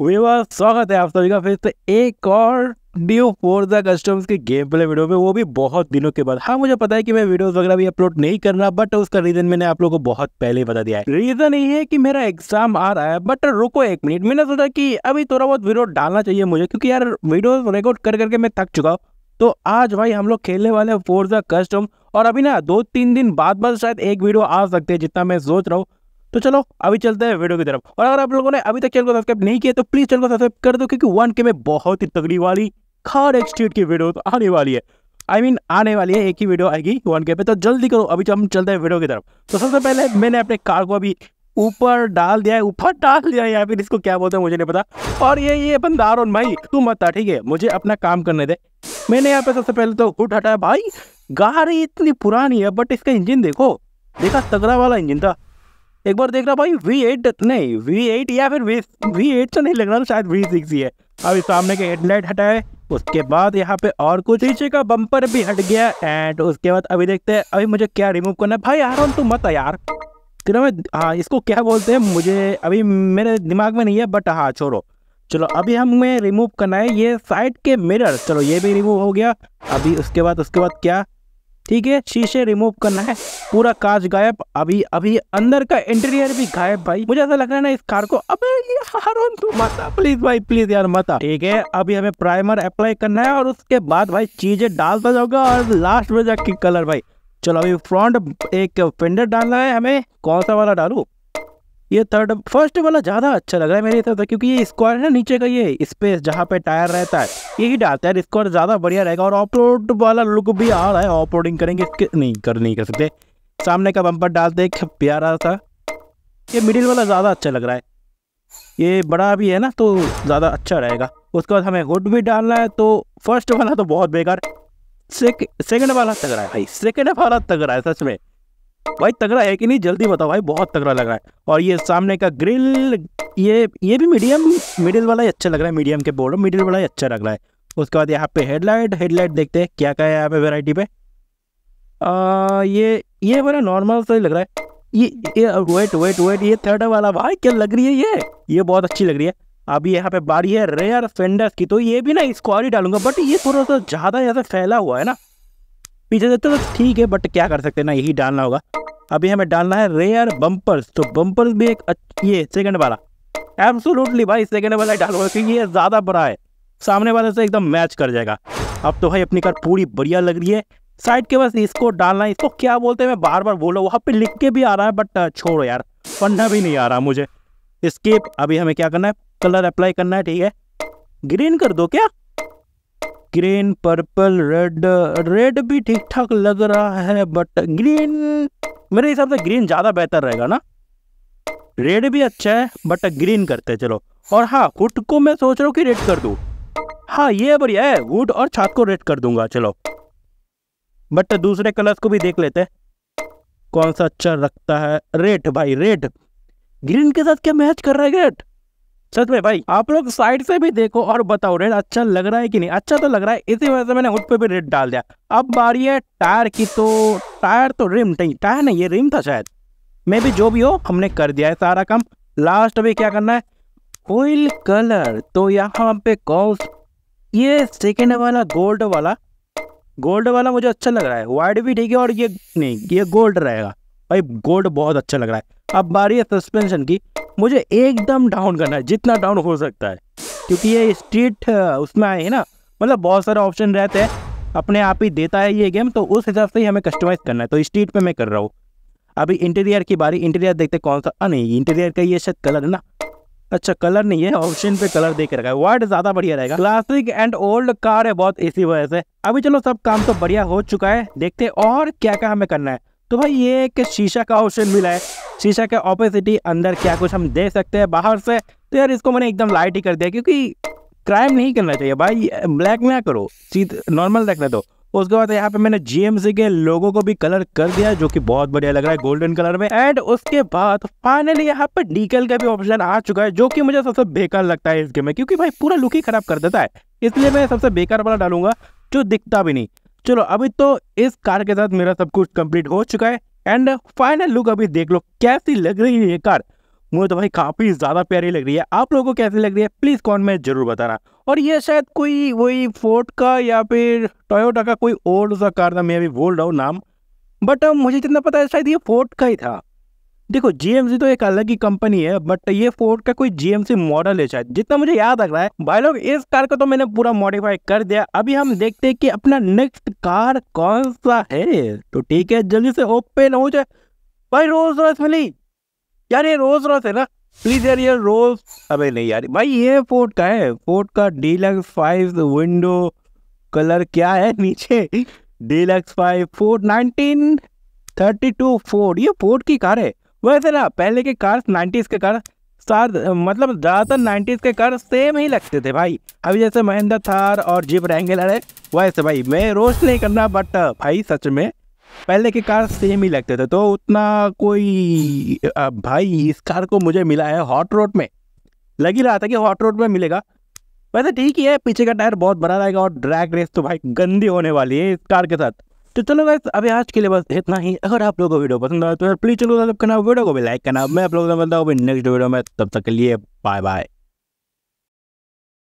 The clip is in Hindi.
वेवा स्वागत है आप सभी का फिर से एक और न्यू द कस्टम्स के गेम प्ले वीडियो में वो भी बहुत दिनों के बाद हाँ मुझे पता है कि मैं वीडियोस वगैरह भी अपलोड नहीं करना बट उसका रीजन मैंने आप लोगों को बहुत पहले ही बता दिया है रीजन ये है कि मेरा एग्जाम आ रहा है बट रुको एक मिनट मैंने सोचा कि अभी थोड़ा बहुत वीडियो डालना चाहिए मुझे क्योंकि यार वीडियो रिकॉर्ड कर करके मैं थक चुका हूँ तो आज भाई हम लोग खेलने वाले द कस्टम और अभी ना दो तीन दिन बाद बाद शायद एक वीडियो आ सकते हैं जितना मैं सोच रहा हूँ तो चलो अभी चलते हैं वीडियो की तरफ और अगर आप लोगों ने अभी तक चैनल को सब्सक्राइब नहीं किया तो प्लीज चैनल को सब्सक्राइब कर दो क्योंकि वन के में बहुत ही तगड़ी वाली खार एक्सट्रीट की वीडियो तो आने वाली है आई I मीन mean, आने वाली है एक ही वीडियो आएगी वन के पे तो जल्दी करो अभी हम चलते हैं वीडियो की तरफ तो सबसे पहले मैंने अपने कार को अभी ऊपर डाल दिया है ऊपर डाल दिया है या फिर इसको क्या बोलते हैं मुझे नहीं पता और ये ये अपन दारोन भाई तू मत था ठीक है मुझे अपना काम करने दे मैंने यहाँ पे सबसे पहले तो हुट हटाया भाई गाड़ी इतनी पुरानी है बट इसका इंजन देखो देखा तगड़ा वाला इंजन था एक बार देख रहा भाई वी एट नहीं वी एट या फिर वी वी एट तो नहीं लग रहा तो शायद वी सिक्स ही है अभी सामने के हेडलाइट हटाए उसके बाद यहाँ पे और कुछ पीछे का बम्पर भी हट गया एंड उसके बाद अभी देखते हैं अभी मुझे क्या रिमूव करना है भाई तो आ रहा तू मत यार तेरा मैं हाँ इसको क्या बोलते हैं मुझे अभी मेरे दिमाग में नहीं है बट हाँ छोड़ो चलो अभी हमें रिमूव करना है ये साइड के मिरर चलो ये भी रिमूव हो गया अभी उसके बाद उसके बाद क्या ठीक है शीशे रिमूव करना है पूरा कांच गायब अभी अभी अंदर का इंटीरियर भी गायब भाई मुझे ऐसा लग रहा है ना इस कार को अबे यार तू मता प्लीज भाई प्लीज यार मता ठीक है अभी हमें प्राइमर अप्लाई करना है और उसके बाद भाई चीजें डालता जाऊंगा और लास्ट में जाके कलर भाई चलो अभी फ्रंट एक फेंडर डालना है हमें कौन सा वाला डालू ये थर्ड फर्स्ट वाला ज़्यादा अच्छा लग रहा है मेरे हिसाब से क्योंकि ये स्क्वायर है ना नीचे का ये स्पेस जहाँ पे टायर रहता है यही डालता है स्क्वायर ज़्यादा बढ़िया रहेगा और ऑफ रोड वाला लुक भी आ रहा है ऑफ रोडिंग करेंगे नहीं कर नहीं कर सकते सामने का बम्पर डालते प्यारा सा ये मिडिल वाला ज़्यादा अच्छा लग रहा है ये बड़ा भी है ना तो ज़्यादा अच्छा रहेगा उसके बाद हमें हुड भी डालना है तो फर्स्ट वाला तो बहुत बेकार सेकंड वाला तगड़ा है भाई सेकंड वाला तगड़ा है सच में भाई तगड़ा है कि नहीं जल्दी बताओ भाई बहुत तगड़ा लग रहा है और ये सामने का ग्रिल ये ये भी मीडियम मिडिल वाला ही अच्छा लग रहा है मीडियम के बोर्ड मिडिल वाला ही अच्छा लग रहा है उसके बाद यहाँ पे हेडलाइट हेडलाइट देखते हैं क्या क्या है यहाँ पे वेराइटी पे आ, ये ये बड़ा नॉर्मल सा लग रहा है ये ये वेट वेट वेट ये थर्ड वाला भाई क्या लग रही है ये ये बहुत अच्छी लग रही है अभी यहाँ पे बारी है रेयर फेंडर्स की तो ये भी ना इसको और ही डालूंगा बट ये थोड़ा सा ज़्यादा ऐसा फैला हुआ है ना पीछे से तो ठीक है बट क्या कर सकते हैं ना यही डालना होगा अभी हमें डालना है रेयर बम्पर्स तो बम्पर्स भी एक ये सेकंड वाला एब्सोलूटली भाई सेकंड वाला ही डालूंगा क्योंकि ये ज़्यादा बड़ा है सामने वाले से एकदम मैच कर जाएगा अब तो भाई अपनी कार पूरी बढ़िया लग रही है साइड के बस इसको डालना है इसको क्या बोलते हैं मैं बार बार बोलो वहाँ पे लिख के भी आ रहा है बट छोड़ो यार पढ़ना भी नहीं आ रहा मुझे स्केप अभी हमें क्या करना है कलर अप्लाई करना है ठीक है ग्रीन कर दो क्या ग्रीन पर्पल रेड रेड भी ठीक ठाक लग रहा है बट ग्रीन मेरे हिसाब से ग्रीन ज़्यादा बेहतर रहेगा ना रेड भी अच्छा है बट ग्रीन करते चलो और हाँ वुड को मैं सोच रहा हूँ कि रेड कर दू हाँ ये बढ़िया है वुड और छात को रेड कर दूंगा चलो बट दूसरे कलर्स को भी देख लेते हैं कौन सा अच्छा रखता है रेड भाई रेड ग्रीन के साथ क्या मैच कर रहा है रेड सच में भाई आप लोग साइड से भी देखो और बताओ रेड अच्छा लग रहा है कि नहीं अच्छा तो लग रहा है इसी वजह से मैंने उठ पे भी रेड डाल दिया अब बारी है टायर की तो टायर तो रिम नहीं टायर नहीं ये रिम था शायद मैं भी जो भी हो हमने कर दिया है सारा काम लास्ट अभी क्या करना है ऑयल कलर तो यहाँ पे कौन ये सेकेंड वाला गोल्ड वाला गोल्ड वाला मुझे अच्छा लग रहा है वाइट भी ठीक है और ये नहीं ये गोल्ड रहेगा भाई गोल्ड बहुत अच्छा लग रहा है अब बारी है सस्पेंशन की मुझे एकदम डाउन करना है जितना डाउन हो सकता है क्योंकि ये स्ट्रीट उसमें आए हैं ना मतलब बहुत सारे ऑप्शन रहते हैं अपने आप ही देता है ये गेम तो उस हिसाब से ही हमें कस्टमाइज़ करना है तो स्ट्रीट पे मैं कर रहा हूँ अभी इंटीरियर की बारी इंटीरियर देखते कौन सा अरे इंटीरियर का ये शायद कलर है ना अच्छा कलर नहीं है ऑप्शन पे कलर देख रखा है वाइट ज़्यादा बढ़िया रहेगा क्लासिक एंड ओल्ड कार है बहुत इसी वजह से अभी चलो सब काम तो बढ़िया हो चुका है देखते और क्या क्या हमें करना है तो भाई ये एक शीशा का ऑप्शन मिला है शीशा के ऑपोजिटी अंदर क्या कुछ हम दे सकते हैं बाहर से तो यार इसको मैंने एकदम लाइट ही कर दिया क्योंकि क्राइम नहीं करना चाहिए भाई ब्लैक ना करो सीध नॉर्मल रखने दो उसके बाद यहाँ पे मैंने जीएमसी के लोगों को भी कलर कर दिया जो कि बहुत बढ़िया लग रहा है गोल्डन कलर में एंड उसके बाद फाइनली यहाँ पर डीकल का भी ऑप्शन आ चुका है जो कि मुझे सबसे बेकार लगता है इस गेम में क्योंकि भाई पूरा लुक ही खराब कर देता है इसलिए मैं सबसे बेकार वाला डालूंगा जो दिखता भी नहीं चलो अभी तो इस कार के साथ मेरा सब कुछ कंप्लीट हो चुका है एंड फाइनल लुक अभी देख लो कैसी लग रही है ये कार मुझे तो भाई काफ़ी ज़्यादा प्यारी लग रही है आप लोगों को कैसी लग रही है प्लीज़ कौन में ज़रूर बताना और ये शायद कोई वही फोर्ट का या फिर टोयोटा का कोई ओल्ड सा कार था मैं अभी बोल रहा हूँ नाम बट मुझे जितना पता है शायद ये फोर्ट का ही था देखो जीएमसी तो एक अलग ही कंपनी है बट ये फोर्ड का कोई जीएमसी मॉडल है शायद जितना मुझे याद आ रहा है भाई लोग इस कार को तो मैंने पूरा मॉडिफाई कर दिया अभी हम देखते हैं कि अपना नेक्स्ट कार कौन सा है तो ठीक है जल्दी से ओपन हो जाए भाई रोज रॉयस मिली यार ये रोज रॉयस है ना प्लीज यार ये रोज अभी नहीं यार भाई ये फोर्ड का है फोर्ड का डीलक्स फाइव विंडो कलर क्या है नीचे deluxe five Ford nineteen thirty two Ford ये फोर्ड की कार है वैसे ना पहले के कार्स नाइन्टीज़ के कार सार मतलब ज़्यादातर नाइन्टीज़ के कार सेम ही लगते थे भाई अभी जैसे महिंद्रा थार और जिप रैंगलर है वैसे भाई मैं रोस्ट नहीं करना बट भाई सच में पहले के कार सेम ही लगते थे तो उतना कोई भाई इस कार को मुझे मिला है हॉट रोड में लग ही रहा था कि हॉट रोड में मिलेगा वैसे ठीक ही है पीछे का टायर बहुत बड़ा रहेगा और ड्रैग रेस तो भाई गंदी होने वाली है इस कार के साथ तो चलो गाइस अभी आज के लिए बस इतना ही अगर आप लोगों को वीडियो पसंद आया तो प्लीज़ चलो करना वीडियो को भी लाइक करना मैं आप लोगों को बताऊँ नेक्स्ट वीडियो में तब तक के लिए बाय बाय